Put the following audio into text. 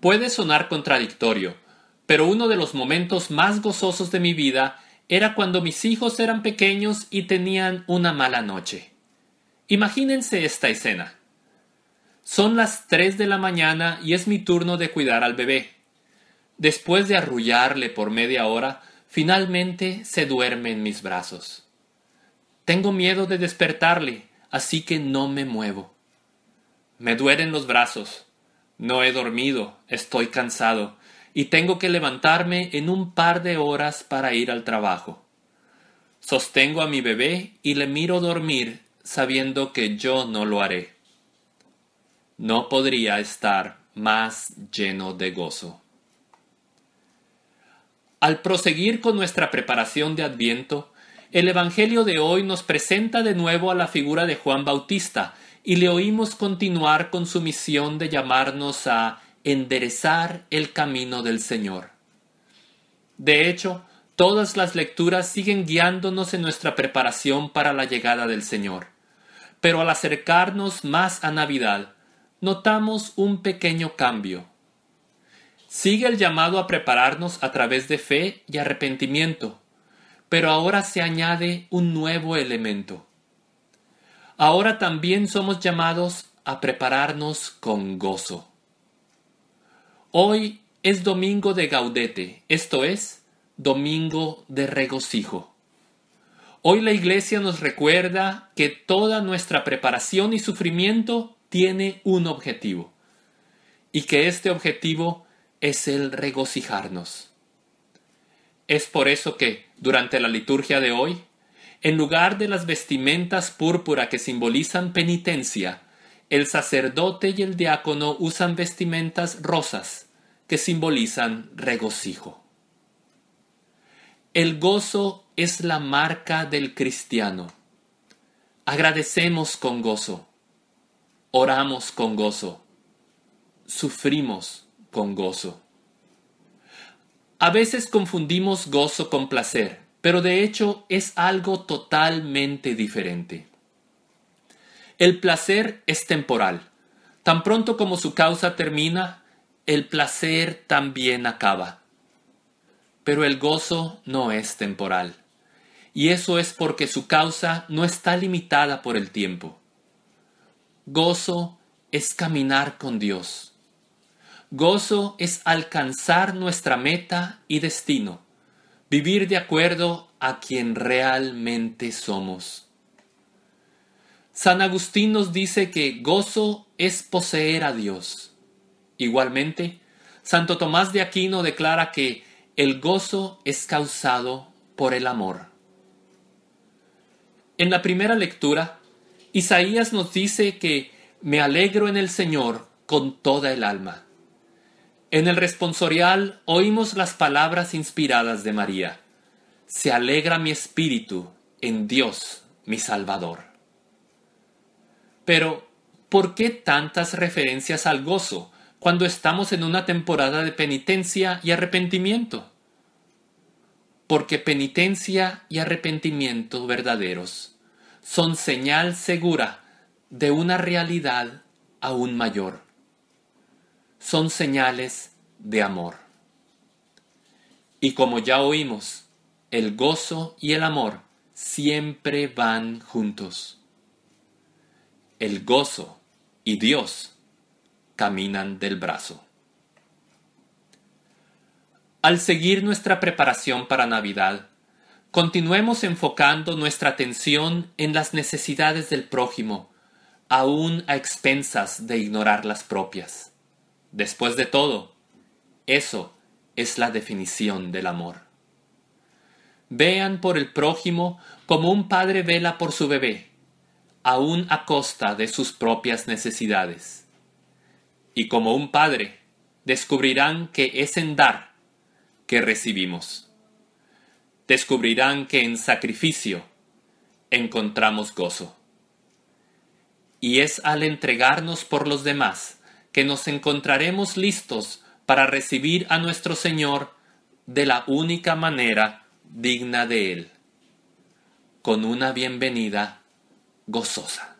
Puede sonar contradictorio, pero uno de los momentos más gozosos de mi vida era cuando mis hijos eran pequeños y tenían una mala noche. Imagínense esta escena. Son las 3 de la mañana y es mi turno de cuidar al bebé. Después de arrullarle por media hora, Finalmente se duerme en mis brazos. Tengo miedo de despertarle, así que no me muevo. Me duelen los brazos. No he dormido, estoy cansado, y tengo que levantarme en un par de horas para ir al trabajo. Sostengo a mi bebé y le miro dormir sabiendo que yo no lo haré. No podría estar más lleno de gozo. Al proseguir con nuestra preparación de Adviento, el Evangelio de hoy nos presenta de nuevo a la figura de Juan Bautista y le oímos continuar con su misión de llamarnos a enderezar el camino del Señor. De hecho, todas las lecturas siguen guiándonos en nuestra preparación para la llegada del Señor. Pero al acercarnos más a Navidad, notamos un pequeño cambio. Sigue el llamado a prepararnos a través de fe y arrepentimiento, pero ahora se añade un nuevo elemento. Ahora también somos llamados a prepararnos con gozo. Hoy es domingo de gaudete, esto es, domingo de regocijo. Hoy la Iglesia nos recuerda que toda nuestra preparación y sufrimiento tiene un objetivo, y que este objetivo es el regocijarnos. Es por eso que, durante la liturgia de hoy, en lugar de las vestimentas púrpura que simbolizan penitencia, el sacerdote y el diácono usan vestimentas rosas que simbolizan regocijo. El gozo es la marca del cristiano. Agradecemos con gozo, oramos con gozo, sufrimos gozo. A veces confundimos gozo con placer, pero de hecho es algo totalmente diferente. El placer es temporal. Tan pronto como su causa termina, el placer también acaba. Pero el gozo no es temporal. Y eso es porque su causa no está limitada por el tiempo. Gozo es caminar con Dios Gozo es alcanzar nuestra meta y destino, vivir de acuerdo a quien realmente somos. San Agustín nos dice que gozo es poseer a Dios. Igualmente, Santo Tomás de Aquino declara que el gozo es causado por el amor. En la primera lectura, Isaías nos dice que me alegro en el Señor con toda el alma. En el responsorial oímos las palabras inspiradas de María. Se alegra mi espíritu en Dios, mi Salvador. Pero, ¿por qué tantas referencias al gozo cuando estamos en una temporada de penitencia y arrepentimiento? Porque penitencia y arrepentimiento verdaderos son señal segura de una realidad aún mayor son señales de amor. Y como ya oímos, el gozo y el amor siempre van juntos. El gozo y Dios caminan del brazo. Al seguir nuestra preparación para Navidad, continuemos enfocando nuestra atención en las necesidades del prójimo, aún a expensas de ignorar las propias. Después de todo, eso es la definición del amor. Vean por el prójimo como un padre vela por su bebé, aun a costa de sus propias necesidades. Y como un padre, descubrirán que es en dar que recibimos. Descubrirán que en sacrificio encontramos gozo. Y es al entregarnos por los demás que nos encontraremos listos para recibir a nuestro Señor de la única manera digna de Él, con una bienvenida gozosa.